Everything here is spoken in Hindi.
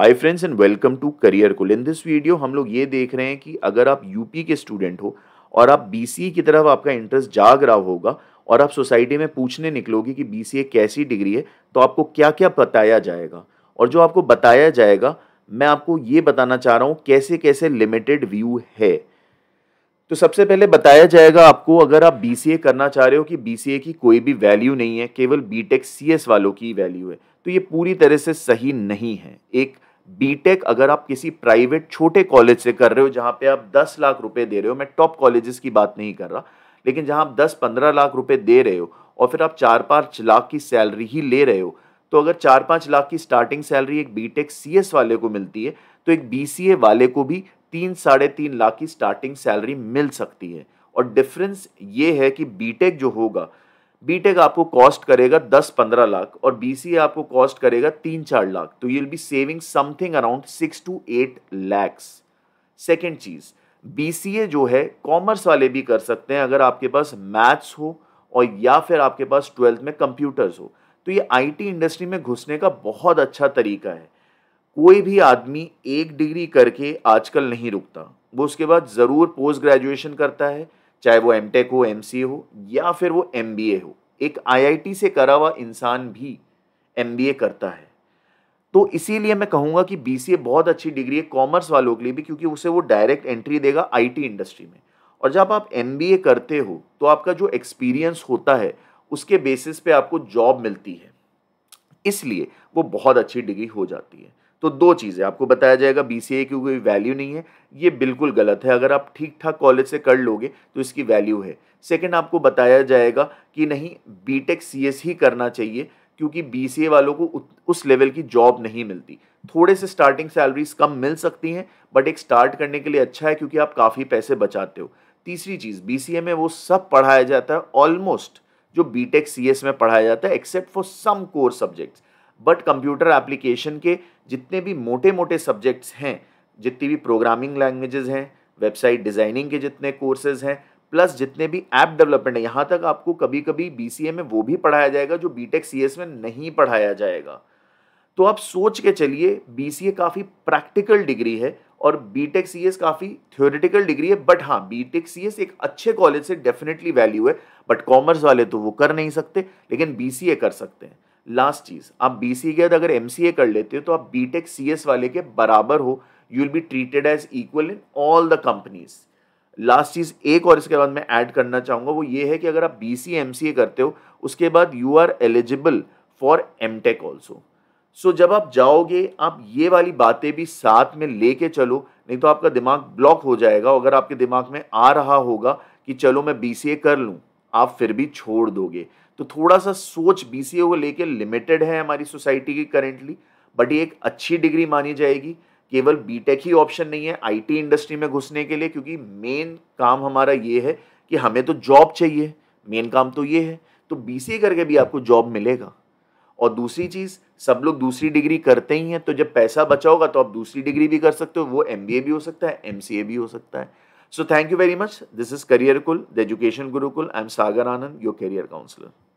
Hi friends and welcome to career cool in this video हम लोग ये देख रहे हैं कि अगर आप यूपी के स्टूडेंट हो और आप बीसीए की तरफ आपका इंटरेस्ट जाग रहा होगा और आप सोसाइटी में पूछने निकलोगे कि बीसीए कैसी डिग्री है तो आपको क्या क्या बताया जाएगा और जो आपको बताया जाएगा मैं आपको ये बताना चाह रहा हूँ कैसे कैसे लिमिटेड व्यू है तो सबसे पहले बताया जाएगा आपको अगर आप बी करना चाह रहे हो कि बी की कोई भी वैल्यू नहीं है केवल बी टेक वालों की वैल्यू है तो ये पूरी तरह से सही नहीं है एक बीटेक अगर आप किसी प्राइवेट छोटे कॉलेज से कर रहे हो जहाँ पे आप 10 लाख रुपए दे रहे हो मैं टॉप कॉलेजेस की बात नहीं कर रहा लेकिन जहाँ आप दस पंद्रह लाख रुपए दे रहे हो और फिर आप चार पाँच लाख की सैलरी ही ले रहे हो तो अगर चार पाँच लाख की स्टार्टिंग सैलरी एक बीटेक सीएस वाले को मिलती है तो एक ए वाले को भी तीन साढ़े तीन लाख की स्टार्टिंग सैलरी मिल सकती है और डिफरेंस ये है कि टेक जो होगा बीटेक आपको कॉस्ट करेगा दस पंद्रह लाख और बीसीए आपको कॉस्ट करेगा तीन चार लाख तो you will be saving something around six to eight lakhs second चीज़ बीसीए जो है कॉमर्स वाले भी कर सकते हैं अगर आपके पास मैथ्स हो और या फिर आपके पास ट्वेल्थ में कंप्यूटर्स हो तो ये आईटी इंडस्ट्री में घुसने का बहुत अच्छा तरीका है कोई भी आदमी एक डिग्री करके आजकल नहीं रुकता वो उसके बाद ज़रूर पोस्ट ग्रेजुएशन करता है चाहे वो एम टेक हो एम सी हो या फिर वो एम बी ए हो एक आई आई टी से करा हुआ इंसान भी एम बी ए करता है तो इसीलिए मैं कहूँगा कि बी सी ए बहुत अच्छी डिग्री है कॉमर्स वालों के लिए भी क्योंकि उसे वो डायरेक्ट एंट्री देगा आई टी इंडस्ट्री में और जब आप एम बी ए करते हो तो आपका जो एक्सपीरियंस होता है उसके बेसिस पे आपको जॉब मिलती है इसलिए वो बहुत अच्छी डिग्री हो जाती है तो दो चीज़ें आपको बताया जाएगा बी सी ए की कोई वैल्यू नहीं है ये बिल्कुल गलत है अगर आप ठीक ठाक कॉलेज से कर लोगे तो इसकी वैल्यू है सेकेंड आपको बताया जाएगा कि नहीं बी टेक सी एस ही करना चाहिए क्योंकि बी सी ए वालों को उस लेवल की जॉब नहीं मिलती थोड़े से स्टार्टिंग सैलरीज कम मिल सकती हैं बट एक स्टार्ट करने के लिए अच्छा है क्योंकि आप काफ़ी पैसे बचाते हो तीसरी चीज़ बी सी ए में वो सब पढ़ाया जाता है ऑलमोस्ट जो बी टेक सी एस में पढ़ाया जाता है except for some core subjects but computer application के जितने भी मोटे मोटे सब्जेक्ट्स हैं जितनी भी प्रोग्रामिंग लैंग्वेजेस हैं वेबसाइट डिज़ाइनिंग के जितने कोर्सेज हैं प्लस जितने भी ऐप डेवलपमेंट है यहाँ तक आपको कभी कभी बी में वो भी पढ़ाया जाएगा जो बी टेक में नहीं पढ़ाया जाएगा तो आप सोच के चलिए बी काफ़ी प्रैक्टिकल डिग्री है और बी टेक सी एस काफ़ी थ्योरेटिकल डिग्री है बट हाँ बी टेक सी एस एक अच्छे कॉलेज से डेफिनेटली वैल्यू है बट कॉमर्स वाले तो वो कर नहीं सकते लेकिन बी सी ए कर सकते हैं लास्ट चीज़ आप बी सी के बाद अगर एम सी ए कर लेते हो तो आप बी टेक सी एस वाले के बराबर हो you will be treated as equal in all the companies last चीज़ एक और इसके बाद मैं ऐड करना चाहूंगा वो ये है कि अगर आप बी सी एम सी ए करते हो उसके बाद you are eligible for M tech also so जब आप जाओगे आप ये वाली बातें भी साथ में लेके चलो नहीं तो आपका दिमाग ब्लॉक हो जाएगा अगर आपके दिमाग में आ रहा होगा कि चलो मैं बी सी ए कर लूँ आप फिर भी छोड़ दोगे तो थोड़ा सा सोच बी सी ए को लेकर लिमिटेड है हमारी सोसाइटी की करेंटली बट ये एक अच्छी डिग्री मानी जाएगी केवल बीटेक ही ऑप्शन नहीं है आईटी इंडस्ट्री में घुसने के लिए क्योंकि मेन काम हमारा ये है कि हमें तो जॉब चाहिए मेन काम तो ये है तो बीसीए करके भी आपको जॉब मिलेगा और दूसरी चीज़ सब लोग दूसरी डिग्री करते ही हैं तो जब पैसा बचा होगा तो आप दूसरी डिग्री भी कर सकते हो वो एम भी हो सकता है एम भी हो सकता है So thank you very much. This is Career Kul, the Education Gurukul. I'm Sagar Anand, your career counselor.